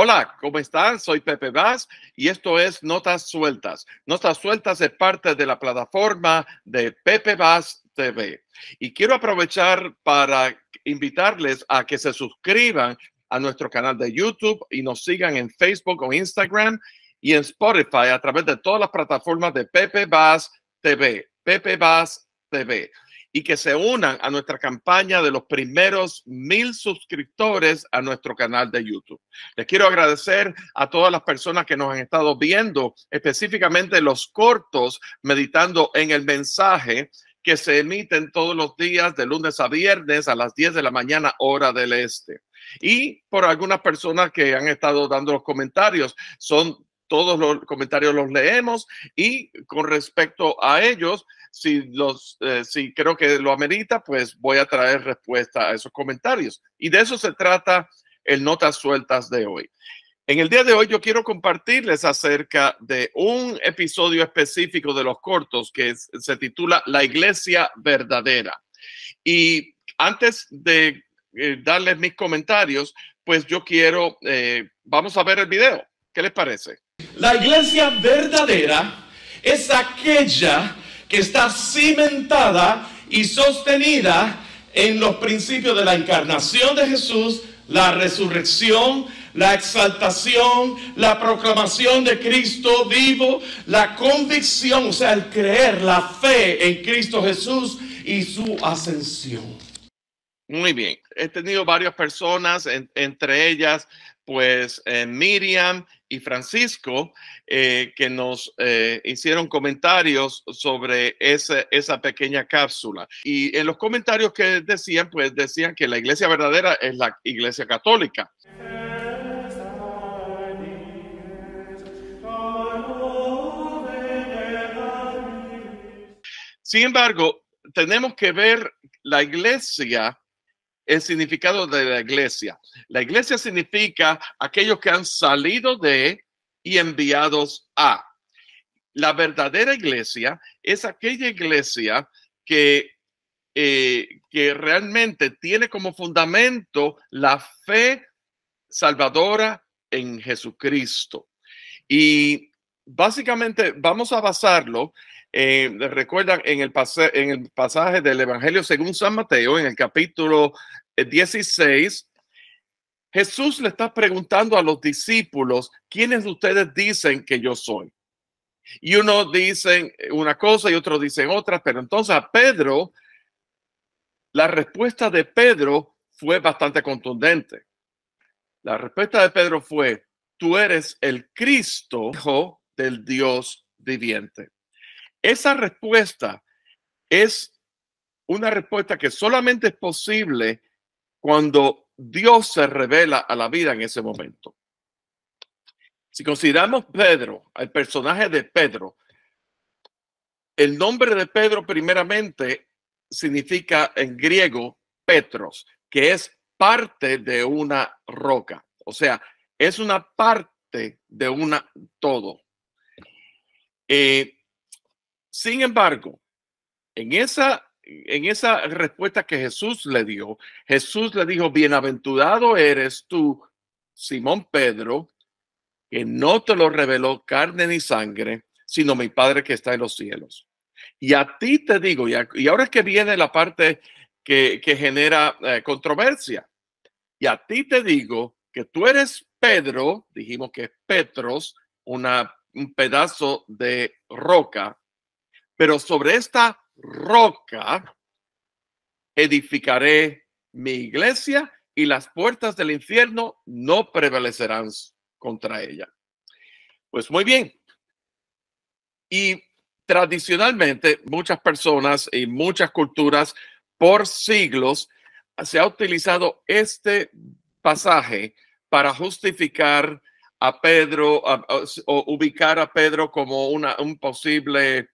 Hola, ¿cómo están? Soy Pepe Vaz y esto es Notas Sueltas. Notas Sueltas es parte de la plataforma de Pepe Vaz TV. Y quiero aprovechar para invitarles a que se suscriban a nuestro canal de YouTube y nos sigan en Facebook o Instagram y en Spotify a través de todas las plataformas de Pepe Vaz TV. Pepe Vaz TV y que se unan a nuestra campaña de los primeros mil suscriptores a nuestro canal de YouTube. Les quiero agradecer a todas las personas que nos han estado viendo, específicamente los cortos, meditando en el mensaje que se emiten todos los días de lunes a viernes a las 10 de la mañana hora del este. Y por algunas personas que han estado dando los comentarios, son todos los comentarios los leemos y con respecto a ellos, si, los, eh, si creo que lo amerita, pues voy a traer respuesta a esos comentarios. Y de eso se trata el Notas Sueltas de hoy. En el día de hoy yo quiero compartirles acerca de un episodio específico de los cortos que se titula La Iglesia Verdadera. Y antes de eh, darles mis comentarios, pues yo quiero, eh, vamos a ver el video. ¿Qué les parece? La iglesia verdadera es aquella que está cimentada y sostenida en los principios de la encarnación de Jesús, la resurrección, la exaltación, la proclamación de Cristo vivo, la convicción, o sea, el creer, la fe en Cristo Jesús y su ascensión. Muy bien, he tenido varias personas, entre ellas pues eh, Miriam y Francisco, eh, que nos eh, hicieron comentarios sobre esa, pequeña cápsula. Y en los comentarios que decían, pues decían que la iglesia verdadera es la iglesia católica. Sin embargo, tenemos que ver la iglesia el significado de la iglesia. La iglesia significa aquellos que han salido de y enviados a. La verdadera iglesia es aquella iglesia que, eh, que realmente tiene como fundamento la fe salvadora en Jesucristo. Y básicamente vamos a basarlo eh, recuerdan en el, pase, en el pasaje del Evangelio según San Mateo, en el capítulo 16, eh, Jesús le está preguntando a los discípulos, ¿quiénes de ustedes dicen que yo soy? Y uno dicen una cosa y otro dicen otra, pero entonces a Pedro, la respuesta de Pedro fue bastante contundente. La respuesta de Pedro fue, tú eres el Cristo hijo del Dios viviente. Esa respuesta es una respuesta que solamente es posible cuando Dios se revela a la vida en ese momento. Si consideramos Pedro, el personaje de Pedro, el nombre de Pedro primeramente significa en griego Petros, que es parte de una roca, o sea, es una parte de una todo. Eh, sin embargo, en esa, en esa respuesta que Jesús le dio, Jesús le dijo, bienaventurado eres tú, Simón Pedro, que no te lo reveló carne ni sangre, sino mi Padre que está en los cielos. Y a ti te digo, y, ahora es que viene la parte que, genera eh, controversia, y a ti te digo que tú eres Pedro, dijimos que es Petros, una, un pedazo de roca, pero sobre esta roca edificaré mi iglesia y las puertas del infierno no prevalecerán contra ella. Pues muy bien. Y tradicionalmente muchas personas y muchas culturas por siglos se ha utilizado este pasaje para justificar a Pedro o ubicar a Pedro como una, un posible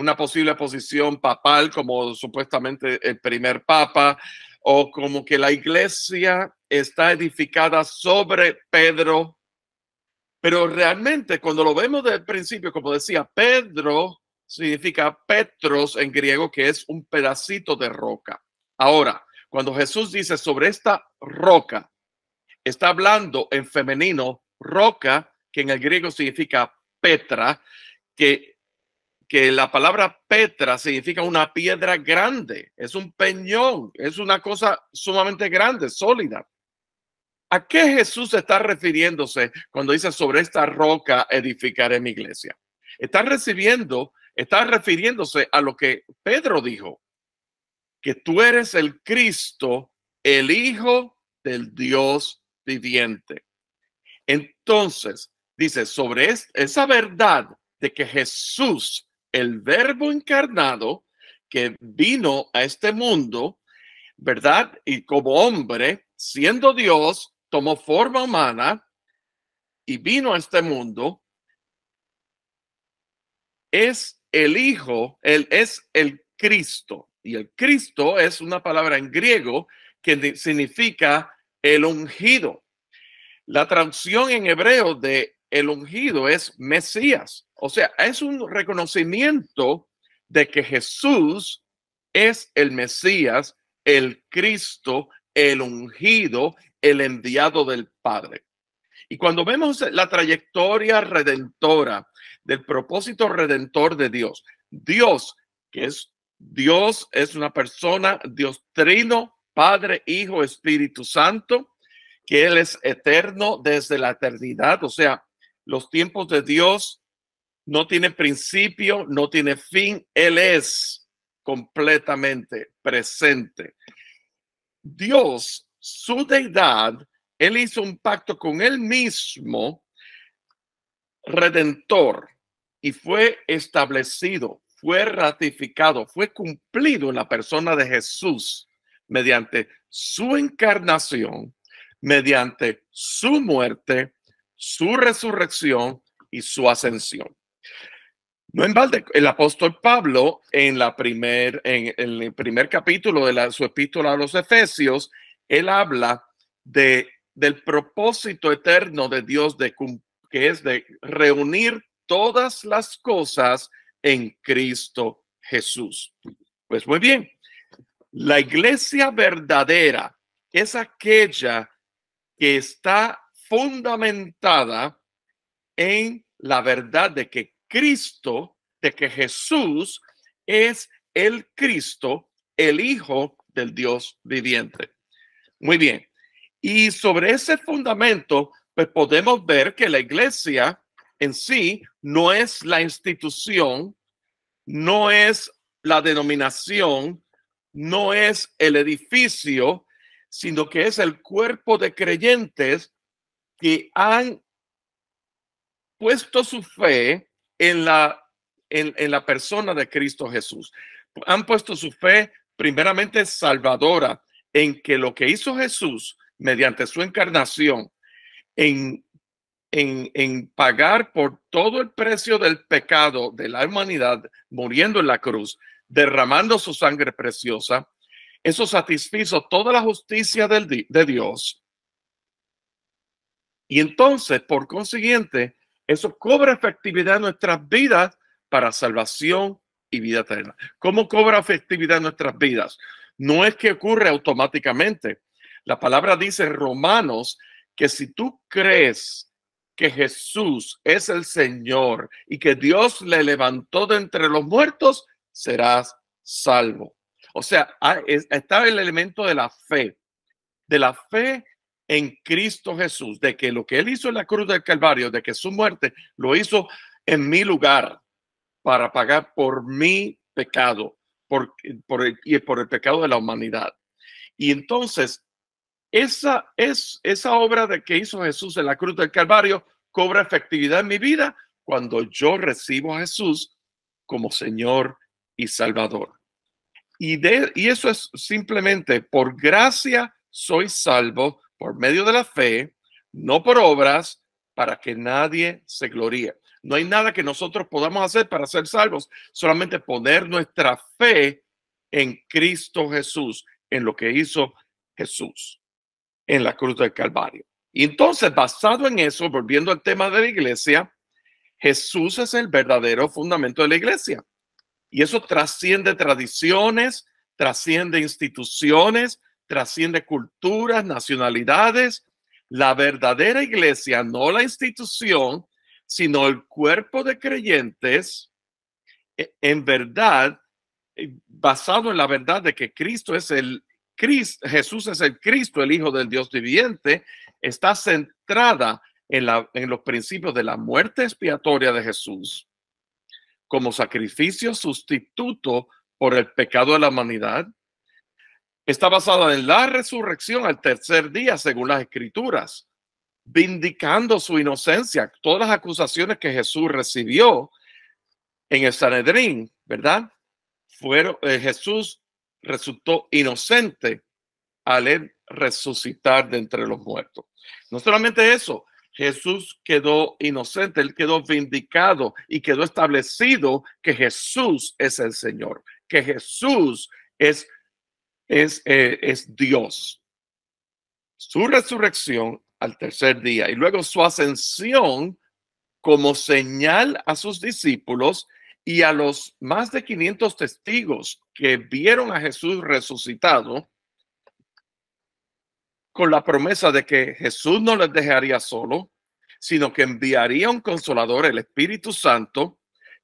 una posible posición papal como supuestamente el primer papa, o como que la iglesia está edificada sobre Pedro. Pero realmente cuando lo vemos del principio, como decía, Pedro significa Petros en griego, que es un pedacito de roca. Ahora, cuando Jesús dice sobre esta roca, está hablando en femenino roca, que en el griego significa Petra, que que la palabra Petra significa una piedra grande, es un peñón, es una cosa sumamente grande, sólida. ¿A qué Jesús está refiriéndose cuando dice sobre esta roca edificaré mi iglesia? Está recibiendo, está refiriéndose a lo que Pedro dijo, que tú eres el Cristo, el Hijo del Dios viviente. Entonces, dice sobre esa verdad de que Jesús el verbo encarnado que vino a este mundo, ¿verdad? Y como hombre, siendo Dios, tomó forma humana y vino a este mundo, es el Hijo, él es el Cristo. Y el Cristo es una palabra en griego que significa el ungido. La traducción en hebreo de el ungido es Mesías. O sea, es un reconocimiento de que Jesús es el Mesías, el Cristo, el ungido, el enviado del Padre. Y cuando vemos la trayectoria redentora, del propósito redentor de Dios, Dios, que es Dios, es una persona, Dios trino, Padre, Hijo, Espíritu Santo, que Él es eterno desde la eternidad, o sea, los tiempos de Dios no tienen principio, no tiene fin. Él es completamente presente. Dios, su deidad, Él hizo un pacto con Él mismo, redentor, y fue establecido, fue ratificado, fue cumplido en la persona de Jesús mediante su encarnación, mediante su muerte su resurrección y su ascensión. No en balde, el apóstol Pablo en, la primer, en, el primer capítulo de la, su epístola a los Efesios, él habla de, del propósito eterno de Dios, de, que es de reunir todas las cosas en Cristo Jesús. Pues muy bien, la iglesia verdadera es aquella que está fundamentada en la verdad de que Cristo, de que Jesús es el Cristo, el Hijo del Dios viviente. Muy bien. Y sobre ese fundamento, pues podemos ver que la iglesia en sí no es la institución, no es la denominación, no es el edificio, sino que es el cuerpo de creyentes que han puesto su fe en la, en, la persona de Cristo Jesús. Han puesto su fe primeramente salvadora en que lo que hizo Jesús mediante su encarnación en, pagar por todo el precio del pecado de la humanidad, muriendo en la cruz, derramando su sangre preciosa, eso satisfizo toda la justicia de Dios y entonces, por consiguiente, eso cobra efectividad en nuestras vidas para salvación y vida eterna. ¿Cómo cobra efectividad en nuestras vidas? No es que ocurre automáticamente. La palabra dice Romanos que si tú crees que Jesús es el Señor y que Dios le levantó de entre los muertos, serás salvo. O sea, ah, está el elemento de la fe, de la fe en Cristo Jesús, de que lo que Él hizo en la cruz del Calvario, de que su muerte lo hizo en mi lugar para pagar por mi pecado por, y por el pecado de la humanidad. Y entonces, esa, es, esa obra de que hizo Jesús en la cruz del Calvario cobra efectividad en mi vida cuando yo recibo a Jesús como Señor y Salvador. Y, y eso es simplemente por gracia soy salvo por medio de la fe, no por obras, para que nadie se gloríe. No hay nada que nosotros podamos hacer para ser salvos, solamente poner nuestra fe en Cristo Jesús, en lo que hizo Jesús en la cruz del Calvario. Y entonces, basado en eso, volviendo al tema de la iglesia, Jesús es el verdadero fundamento de la iglesia. Y eso trasciende tradiciones, trasciende instituciones, trasciende culturas, nacionalidades. La verdadera iglesia, no la institución, sino el cuerpo de creyentes, e, en verdad, eh, basado en la verdad de que Cristo es el Cristo, Jesús es el Cristo, el Hijo del Dios viviente, está centrada en, en los principios de la muerte expiatoria de Jesús como sacrificio sustituto por el pecado de la humanidad, está basada en la resurrección al tercer día, según las escrituras, vindicando su inocencia. Todas las acusaciones que Jesús recibió en el Sanedrín, ¿verdad? Fueron, eh, Jesús resultó inocente al resucitar de entre los muertos. No solamente eso, Jesús quedó inocente, él quedó vindicado y quedó establecido que Jesús es el Señor, que Jesús es eh, es, Dios. Su resurrección al tercer día y luego su ascensión como señal a sus discípulos y a los más de 500 testigos que vieron a Jesús resucitado con la promesa de que Jesús no les dejaría solo, sino que enviaría un consolador, el Espíritu Santo,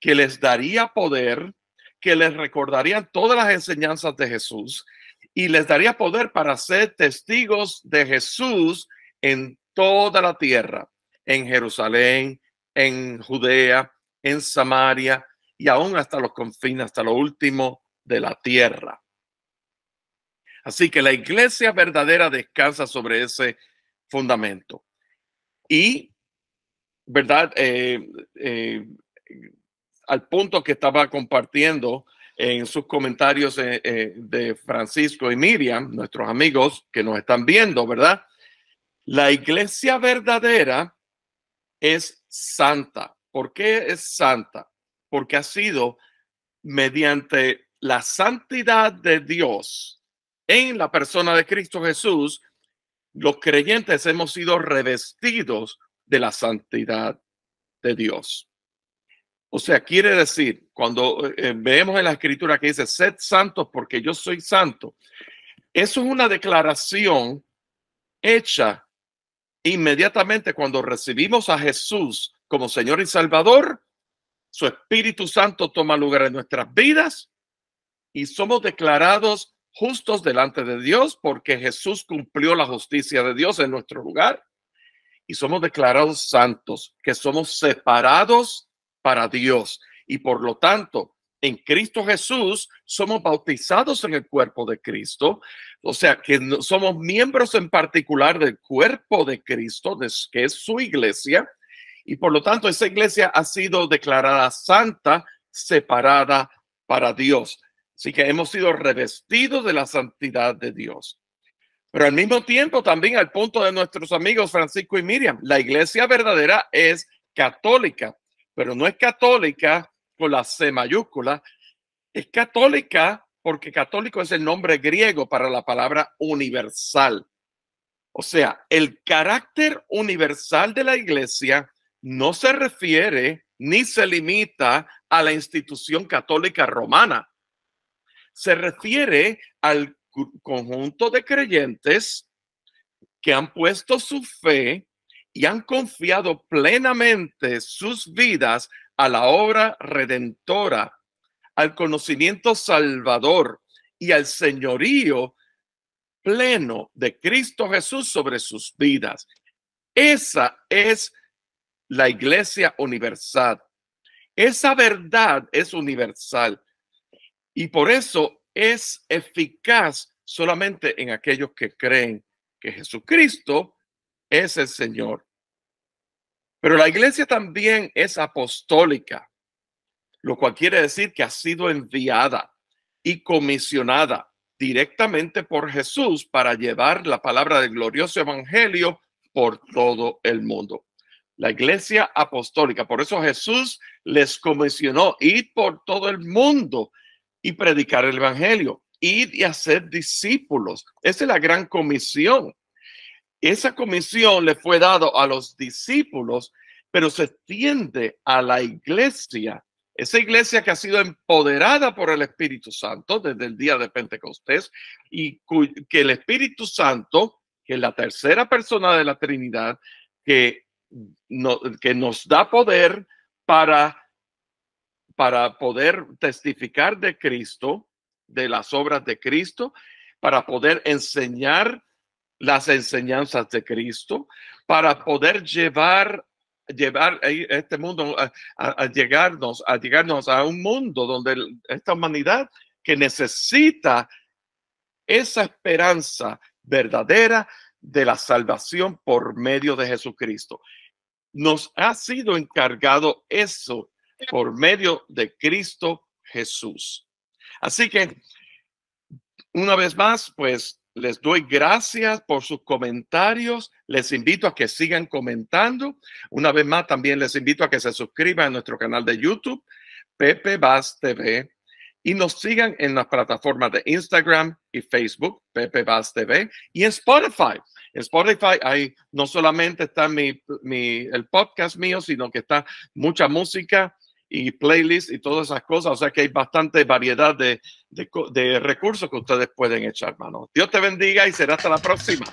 que les daría poder, que les recordaría todas las enseñanzas de Jesús y les daría poder para ser testigos de Jesús en toda la tierra, en Jerusalén, en Judea, en Samaria y aún hasta los confines, hasta lo último de la tierra. Así que la iglesia verdadera descansa sobre ese fundamento. Y, ¿verdad? Eh, eh, al punto que estaba compartiendo en sus comentarios eh, eh, de Francisco y Miriam, nuestros amigos que nos están viendo, ¿verdad? La iglesia verdadera es santa. ¿Por qué es santa? Porque ha sido mediante la santidad de Dios en la persona de Cristo Jesús, los creyentes hemos sido revestidos de la santidad de Dios. O sea, quiere decir, cuando eh, eh, vemos en la escritura que dice, sed santos porque yo soy santo, eso es una declaración hecha inmediatamente cuando recibimos a Jesús como Señor y Salvador, su Espíritu Santo toma lugar en nuestras vidas y somos declarados justos delante de Dios porque Jesús cumplió la justicia de Dios en nuestro lugar y somos declarados santos, que somos separados para Dios. Y por lo tanto, en Cristo Jesús somos bautizados en el cuerpo de Cristo, o sea que somos miembros en particular del cuerpo de Cristo, que es su iglesia, y por lo tanto esa iglesia ha sido declarada santa, separada para Dios. Así que hemos sido revestidos de la santidad de Dios. Pero al mismo tiempo también al punto de nuestros amigos Francisco y Miriam, la iglesia verdadera es católica pero no es católica con la C mayúscula, es católica porque católico es el nombre griego para la palabra universal. O sea, el carácter universal de la iglesia no se refiere ni se limita a la institución católica romana. Se refiere al conjunto de creyentes que han puesto su fe y han confiado plenamente sus vidas a la obra redentora, al conocimiento salvador y al señorío pleno de Cristo Jesús sobre sus vidas. Esa es la iglesia universal. Esa verdad es universal y por eso es eficaz solamente en aquellos que creen que Jesucristo es el Señor. Pero la iglesia también es apostólica, lo cual quiere decir que ha sido enviada y comisionada directamente por Jesús para llevar la palabra del glorioso evangelio por todo el mundo. La iglesia apostólica, por eso Jesús les comisionó ir por todo el mundo y predicar el evangelio, ir y hacer discípulos. Esa es la gran comisión esa comisión le fue dado a los discípulos, pero se extiende a la iglesia. Esa iglesia que ha sido empoderada por el Espíritu Santo desde el día de Pentecostés y que el Espíritu Santo, que es la tercera persona de la Trinidad, que, que nos da poder para, para poder testificar de Cristo, de las obras de Cristo, para poder enseñar las enseñanzas de Cristo para poder llevar llevar este mundo eh, a, llegarnos a llegarnos a un mundo donde esta humanidad que necesita esa esperanza verdadera de la salvación por medio de Jesucristo. Nos ha sido encargado eso por medio de Cristo Jesús. Así que, una vez más, pues les doy gracias por sus comentarios. Les invito a que sigan comentando. Una vez más, también les invito a que se suscriban a nuestro canal de YouTube, Pepe Vaz TV, y nos sigan en las plataformas de Instagram y Facebook, Pepe Vaz TV, y en Spotify. En Spotify ahí no solamente está el podcast mío, sino que está mucha música y playlists y todas esas cosas. O sea que hay bastante variedad de, recursos que ustedes pueden echar mano. Dios te bendiga y será hasta la próxima.